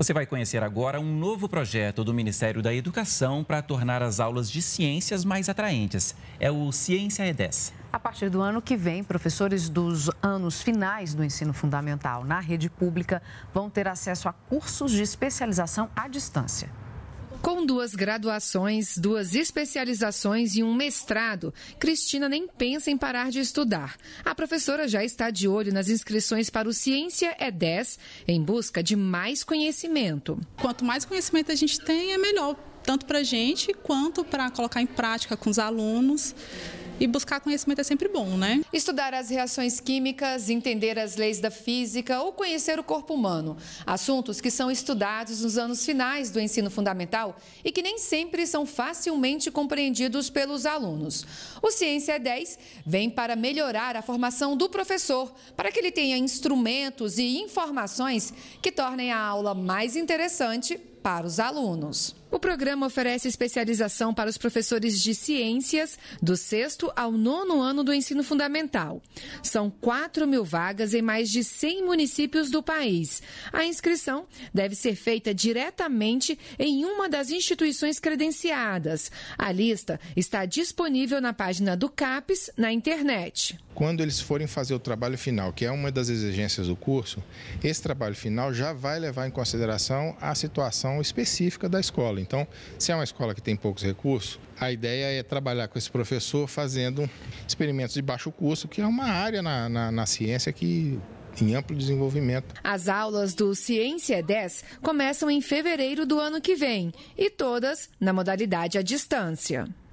Você vai conhecer agora um novo projeto do Ministério da Educação para tornar as aulas de ciências mais atraentes. É o Ciência E10. A partir do ano que vem, professores dos anos finais do ensino fundamental na rede pública vão ter acesso a cursos de especialização à distância. Com duas graduações, duas especializações e um mestrado, Cristina nem pensa em parar de estudar. A professora já está de olho nas inscrições para o Ciência é 10 em busca de mais conhecimento. Quanto mais conhecimento a gente tem, é melhor, tanto para a gente quanto para colocar em prática com os alunos. E buscar conhecimento é sempre bom, né? Estudar as reações químicas, entender as leis da física ou conhecer o corpo humano. Assuntos que são estudados nos anos finais do ensino fundamental e que nem sempre são facilmente compreendidos pelos alunos. O Ciência 10 vem para melhorar a formação do professor, para que ele tenha instrumentos e informações que tornem a aula mais interessante para os alunos. O programa oferece especialização para os professores de ciências do sexto ao nono ano do ensino fundamental. São 4 mil vagas em mais de 100 municípios do país. A inscrição deve ser feita diretamente em uma das instituições credenciadas. A lista está disponível na página do CAPES na internet. Quando eles forem fazer o trabalho final, que é uma das exigências do curso, esse trabalho final já vai levar em consideração a situação específica da escola escola. Então, se é uma escola que tem poucos recursos, a ideia é trabalhar com esse professor fazendo experimentos de baixo custo, que é uma área na, na, na ciência que em amplo desenvolvimento. As aulas do Ciência 10 é começam em fevereiro do ano que vem e todas na modalidade à distância.